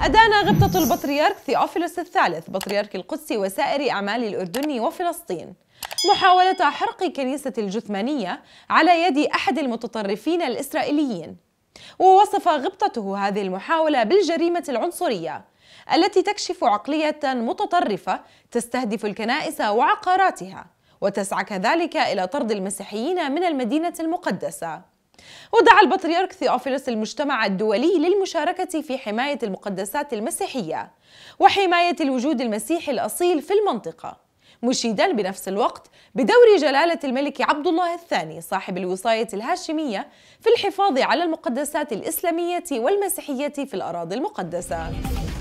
أدان غبطة البطريرك ثيوفيلوس الثالث بطريرك القدس وسائر أعمال الأردن وفلسطين محاولة حرق كنيسة الجثمانية على يد أحد المتطرفين الإسرائيليين ووصف غبطته هذه المحاولة بالجريمة العنصرية التي تكشف عقلية متطرفة تستهدف الكنائس وعقاراتها وتسعى كذلك إلى طرد المسيحيين من المدينة المقدسة ودعا البطريرك ثيوفيلوس المجتمع الدولي للمشاركة في حماية المقدسات المسيحية وحماية الوجود المسيحي الأصيل في المنطقة مشيدا بنفس الوقت بدور جلالة الملك عبد الله الثاني صاحب الوصاية الهاشمية في الحفاظ على المقدسات الإسلامية والمسيحية في الأراضي المقدسة